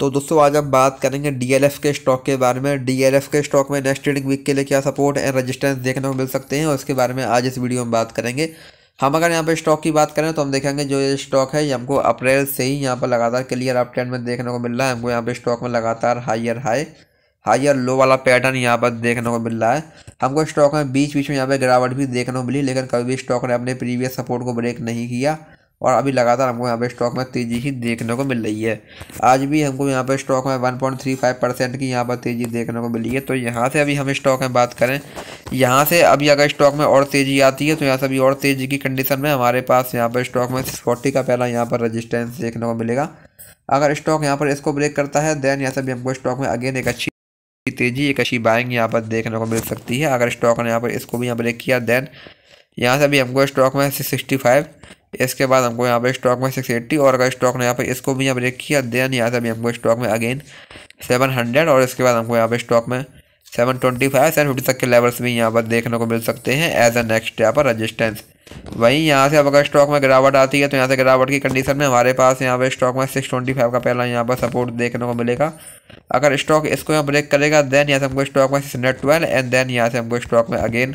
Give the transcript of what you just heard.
तो दोस्तों आज हम बात करेंगे डीएलएफ के स्टॉक के बारे में डीएलएफ के स्टॉक में नेक्स्ट ट्रेडिंग वीक के लिए क्या सपोर्ट एंड रेजिस्टेंस देखने को मिल सकते हैं और इसके बारे में आज इस वीडियो में बात करेंगे हम अगर यहाँ पर स्टॉक की बात करें तो हम देखेंगे जो ये स्टॉक है ये हमको अप्रैल से ही यहाँ पर लगातार क्लियर अप ट्रेंड में देखने को मिल रहा है हमको यहाँ पर स्टॉक में लगातार हाइयर हाई हाइयर लो वाला पैटर्न यहाँ पर देखने को मिल रहा है हमको स्टॉक में बीच बीच में यहाँ पर गिरावट भी देखने को मिली लेकिन कभी भी स्टॉक ने अपने प्रीवियस सपोर्ट को ब्रेक नहीं किया और अभी लगातार हमको यहाँ पे स्टॉक में तेज़ी ही देखने को मिल रही है आज भी हमको यहाँ पे स्टॉक में 1.35 परसेंट की यहाँ पर तेज़ी देखने को मिली है तो यहाँ से अभी हम स्टॉक में बात करें यहाँ से अभी अगर स्टॉक में और तेज़ी आती है तो यहाँ से अभी और तेज़ी की कंडीशन में हमारे पास यहाँ पर स्टॉक में फोर्टी का पहला यहाँ पर रजिस्टेंस देखने को मिलेगा अगर स्टॉक यहाँ पर इसको ब्रेक करता है देन यहाँ से भी हमको स्टॉक में अगेन एक अच्छी तेज़ी एक अच्छी बाइंग यहाँ पर देखने को मिल सकती है अगर स्टॉक ने यहाँ पर इसको भी यहाँ ब्रेक किया देन यहाँ से भी हमको स्टॉक में सिक्सटी फाइव इसके बाद हमको यहाँ पे स्टॉक में सिक्स एट्टी और अगर स्टॉक ने यहाँ पर इसको भी यहाँ ब्रेक किया देन यहाँ से भी हमको स्टॉक में अगेन सेवन हंड्रेड और इसके बाद हमको यहाँ पर स्टॉक में seven twenty five seven fifty तक के लेवल्स भी यहाँ पर देखने को मिल सकते हैं एज अ नेक्स्ट यहाँ पर रजिस्टेंस वहीं यहाँ से अब अगर स्टॉक में गिरावट आती है तो यहाँ से गिरावट की कंडीशन में हमारे पास यहाँ पर स्टॉक में सिक्स ट्वेंटी फाइव का पहला यहाँ पर सपोर्ट देखने को मिलेगा अगर स्टॉक इसको यहाँ ब्रेक करेगा देन यहाँ से हमको स्टॉक में six hundred twelve and then यहाँ से हमको स्टॉक में अगेन